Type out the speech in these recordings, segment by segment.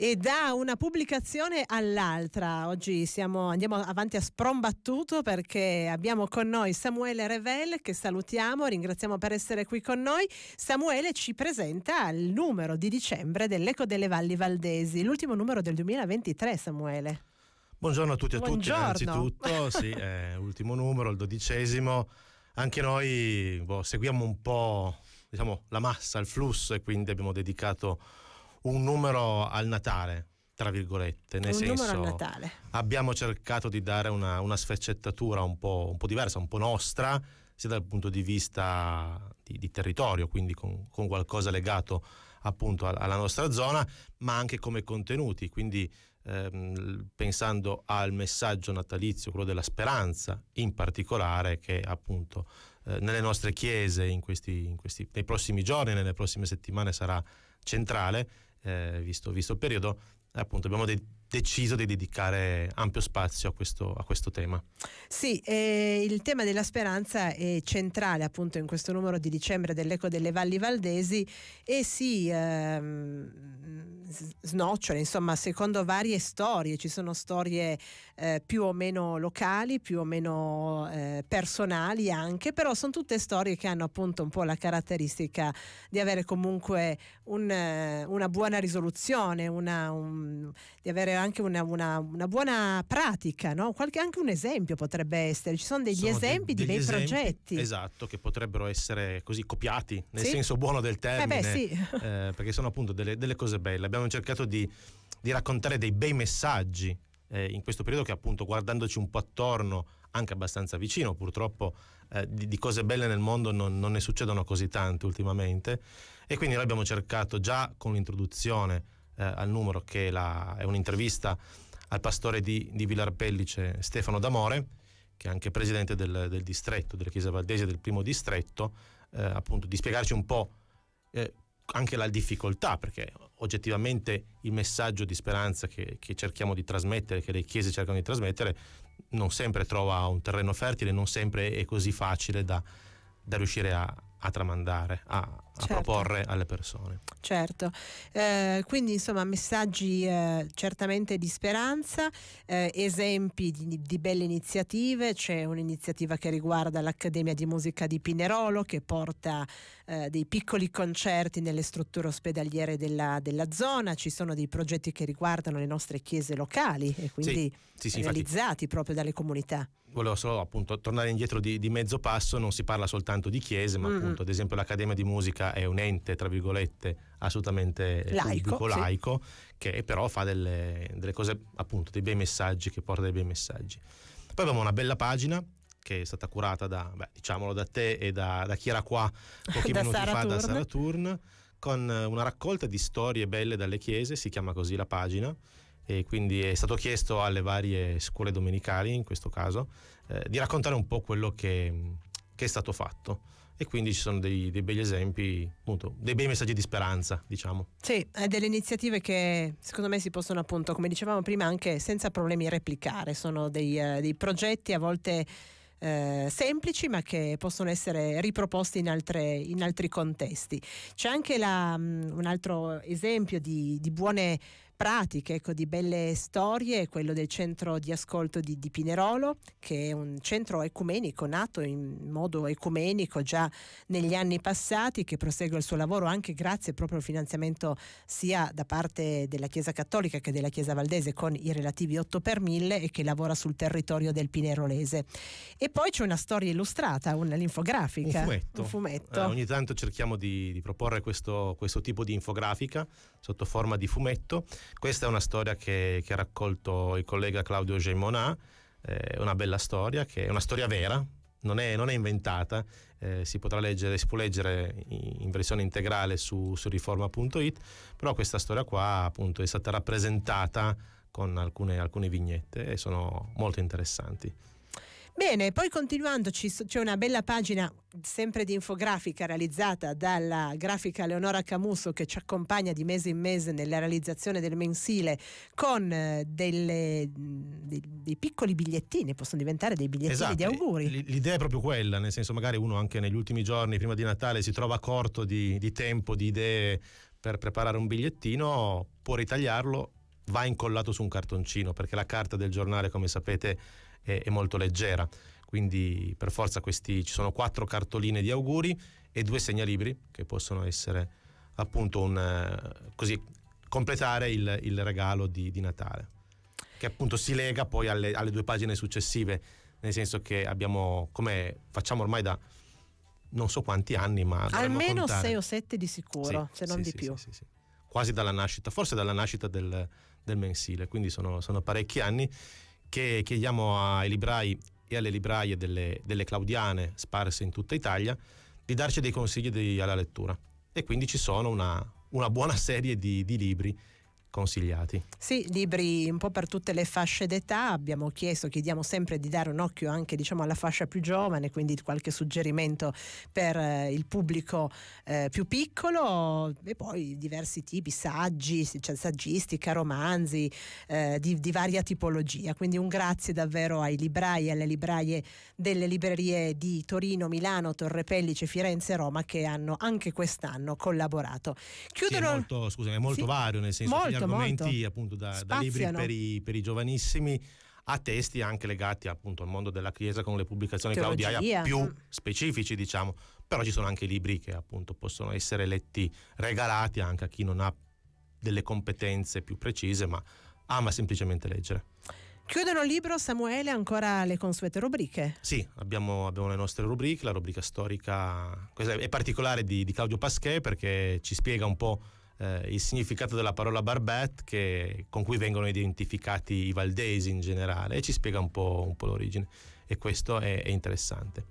e da una pubblicazione all'altra. Oggi siamo, andiamo avanti a sprombattuto perché abbiamo con noi Samuele Revel che salutiamo, ringraziamo per essere qui con noi. Samuele ci presenta il numero di dicembre dell'Eco delle Valli Valdesi, l'ultimo numero del 2023 Samuele. Buongiorno a tutti e a tutti innanzitutto, sì, eh, ultimo numero, il dodicesimo. Anche noi boh, seguiamo un po' diciamo, la massa, il flusso e quindi abbiamo dedicato un numero al Natale, tra virgolette, nel un senso abbiamo cercato di dare una, una sfaccettatura un po', un po', diversa, un po' nostra, sia dal punto di vista di, di territorio, quindi con, con, qualcosa legato appunto alla nostra zona, ma anche come contenuti, quindi ehm, pensando al messaggio natalizio, quello della speranza in particolare, che appunto eh, nelle nostre chiese in questi, in questi, nei prossimi giorni, nelle prossime settimane sarà centrale eh, visto, visto, il periodo, appunto abbiamo dei deciso di dedicare ampio spazio a questo, a questo tema. Sì, eh, il tema della speranza è centrale appunto in questo numero di dicembre dell'Eco delle Valli Valdesi e si ehm, snocciola, insomma, secondo varie storie, ci sono storie eh, più o meno locali, più o meno eh, personali anche, però sono tutte storie che hanno appunto un po' la caratteristica di avere comunque un, eh, una buona risoluzione, una, un, di avere anche una, una, una buona pratica, no? Qualche, anche un esempio potrebbe essere. Ci sono degli sono esempi de- degli di bei esempi, progetti. Esatto, che potrebbero essere così copiati nel sì? senso buono del termine. Eh beh, sì. eh, perché sono appunto delle, delle, cose belle. Abbiamo cercato di, di raccontare dei bei messaggi eh, in questo periodo che appunto guardandoci un po' attorno, anche abbastanza vicino purtroppo, eh, di, di, cose belle nel mondo non, non, ne succedono così tante ultimamente e quindi noi abbiamo cercato già con l'introduzione eh, al numero che la, è un'intervista al pastore di, di Villarpellice Stefano D'Amore, che è anche presidente del, del distretto, della Chiesa Valdese del primo distretto, eh, appunto di spiegarci un po' eh, anche la difficoltà, perché oggettivamente il messaggio di speranza che, che, cerchiamo di trasmettere, che le chiese cercano di trasmettere, non sempre trova un terreno fertile, non sempre è così facile da, da riuscire a, a tramandare, a, certo. proporre alle persone. Certo, eh, quindi insomma messaggi eh, certamente di speranza, eh, esempi di, di, belle iniziative, c'è un'iniziativa che riguarda l'Accademia di Musica di Pinerolo che porta eh, dei piccoli concerti nelle strutture ospedaliere della, della, zona, ci sono dei progetti che riguardano le nostre chiese locali e quindi sì, sì, sì, realizzati infatti. proprio dalle comunità. Volevo solo appunto tornare indietro di, di, mezzo passo, non si parla soltanto di chiese, ma mm. appunto ad esempio l'Accademia di Musica è un ente, tra virgolette, assolutamente eh, laico, pubblico, laico sì. che però fa delle, delle, cose, appunto, dei bei messaggi, che porta dei bei messaggi. Poi abbiamo una bella pagina che è stata curata da, beh, diciamolo, da te e da, da chi era qua pochi minuti Sara fa, Turn. da Sara Turn, con eh, una raccolta di storie belle dalle chiese, si chiama così la pagina, e quindi è stato chiesto alle varie scuole domenicali, in questo caso, eh, di raccontare un po' quello che, che è stato fatto e quindi ci sono dei, dei begli esempi, appunto, dei bei messaggi di speranza, diciamo. Sì, delle iniziative che secondo me si possono appunto, come dicevamo prima, anche senza problemi replicare, sono dei, eh, dei progetti a volte... Eh, semplici ma che possono essere riproposti in, altre, in altri contesti. C'è anche la, um, un altro esempio di, di buone pratiche, ecco, di belle storie, quello del centro di ascolto di, di, Pinerolo, che è un centro ecumenico nato in modo ecumenico già negli anni passati, che prosegue il suo lavoro anche grazie proprio al finanziamento sia da parte della Chiesa Cattolica che della Chiesa Valdese con i relativi 8 per 1000 e che lavora sul territorio del Pinerolese. E poi c'è una storia illustrata, linfografica. Un fumetto. Un fumetto. Eh, ogni tanto cerchiamo di, di proporre questo, questo tipo di infografica sotto forma di fumetto questa è una storia che, che ha raccolto il collega Claudio Gemonà, è eh, una bella storia, che è una storia vera, non è, non è inventata, eh, si potrà leggere, si può leggere in versione integrale su, su riforma.it, però questa storia qua appunto è stata rappresentata con alcune, alcune vignette e sono molto interessanti. Bene, poi continuando c'è una bella pagina sempre di infografica realizzata dalla grafica Leonora Camusso che ci accompagna di mese in mese nella realizzazione del mensile con eh, delle, dei, dei, piccoli bigliettini, possono diventare dei bigliettini esatto, di auguri. L'idea è proprio quella, nel senso magari uno anche negli ultimi giorni prima di Natale si trova corto di, di tempo, di idee per preparare un bigliettino, può ritagliarlo va incollato su un cartoncino, perché la carta del giornale, come sapete, è, è molto leggera. Quindi per forza questi, ci sono quattro cartoline di auguri e due segnalibri che possono essere appunto un, eh, così, completare il, il regalo di, di, Natale, che appunto si lega poi alle, alle due pagine successive, nel senso che abbiamo, come facciamo ormai da non so quanti anni, ma... Almeno sei o sette di sicuro, sì, se non sì, di sì, più. Quasi dalla nascita, forse dalla nascita del, del mensile, quindi sono, sono parecchi anni che chiediamo ai librai e alle libraie delle, delle, Claudiane sparse in tutta Italia di darci dei consigli di, alla lettura. E quindi ci sono una, una buona serie di, di libri consigliati? Sì, libri un po' per tutte le fasce d'età, abbiamo chiesto, chiediamo sempre di dare un occhio anche diciamo, alla fascia più giovane, quindi qualche suggerimento per eh, il pubblico eh, più piccolo e poi diversi tipi, saggi, cioè, saggistica, romanzi eh, di, di, varia tipologia, quindi un grazie davvero ai librai e alle libraie delle librerie di Torino, Milano, Torre Pellice, Firenze e Roma che hanno anche quest'anno collaborato. Chiudono... Sì, è molto, scusami, è molto sì, vario nel senso molto argomenti molto. appunto da, da libri per i, per i giovanissimi a testi anche legati appunto al mondo della Chiesa con le pubblicazioni Teologia. Claudiaia più specifici, diciamo. Però ci sono anche libri che appunto possono essere letti regalati anche a chi non ha delle competenze più precise, ma ama semplicemente leggere. Chiudono il libro Samuele ancora le consuete rubriche. Sì, abbiamo, abbiamo, le nostre rubriche, la rubrica storica, questa è particolare di, di Claudio Pasquet perché ci spiega un po' eh, il significato della parola barbette che, con cui vengono identificati i valdesi in generale e ci spiega un po', un po l'origine e questo è, è interessante.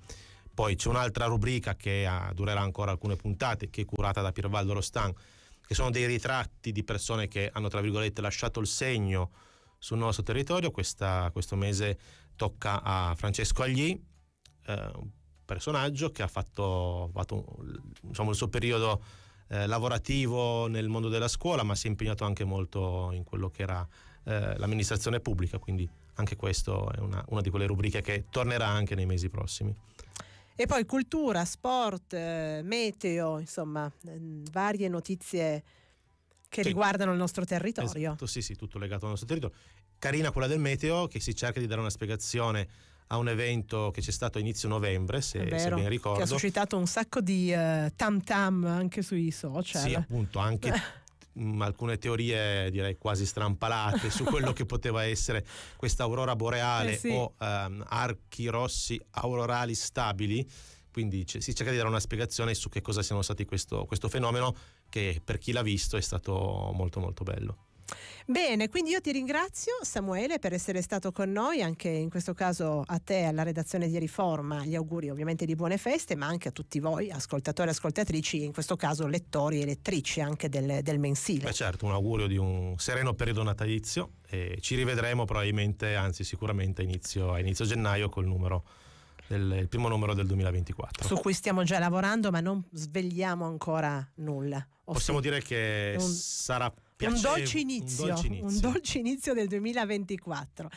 Poi c'è un'altra rubrica che ha, durerà ancora alcune puntate, che è curata da Piervaldo Rostan, che sono dei ritratti di persone che hanno, tra virgolette, lasciato il segno sul nostro territorio. Questa, questo mese tocca a Francesco Agli, eh, un personaggio che ha fatto, fatto diciamo, il suo periodo eh, lavorativo nel mondo della scuola, ma si è impegnato anche molto in quello che era eh, l'amministrazione pubblica, quindi anche questo è una, una di quelle rubriche che tornerà anche nei mesi prossimi. E poi cultura, sport, eh, meteo, insomma, mm, varie notizie che sì. riguardano il nostro territorio. Esatto, sì, sì, tutto legato al nostro territorio. Carina quella del meteo che si cerca di dare una spiegazione a un evento che c'è stato a inizio novembre, se, se ben ricordo. Che ha suscitato un sacco di uh, tam tam anche sui social. Sì, appunto, anche mh, alcune teorie direi quasi strampalate su quello che poteva essere questa aurora boreale eh sì. o um, archi rossi aurorali stabili. Quindi c- si cerca di dare una spiegazione su che cosa siano stati questo, questo fenomeno che per chi l'ha visto è stato molto molto bello. Bene, quindi io ti ringrazio Samuele per essere stato con noi, anche in questo caso a te, alla redazione di Riforma, gli auguri ovviamente di buone feste, ma anche a tutti voi, ascoltatori e ascoltatrici, in questo caso lettori e lettrici anche del, del mensile. Beh certo, un augurio di un sereno periodo natalizio e ci rivedremo probabilmente, anzi sicuramente inizio, a inizio gennaio col numero del, il primo numero del 2024. Su cui stiamo già lavorando, ma non svegliamo ancora nulla. Possiamo sì, dire che un... sarà Piace, un, dolce inizio, un, dolce inizio, un dolce inizio del 2024.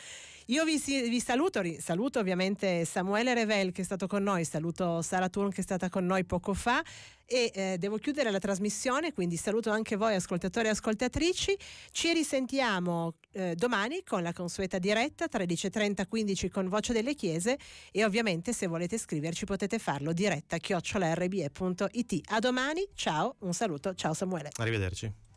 Io vi, vi, saluto, saluto ovviamente Samuele Revel che è stato con noi, saluto Sara Turn che è stata con noi poco fa e eh, devo chiudere la trasmissione, quindi saluto anche voi ascoltatori e ascoltatrici. Ci risentiamo eh, domani con la consueta diretta 13.30-15 con Voce delle Chiese e ovviamente se volete scriverci potete farlo diretta a chiocciolarbe.it. A domani, ciao, un saluto, ciao Samuele. Arrivederci.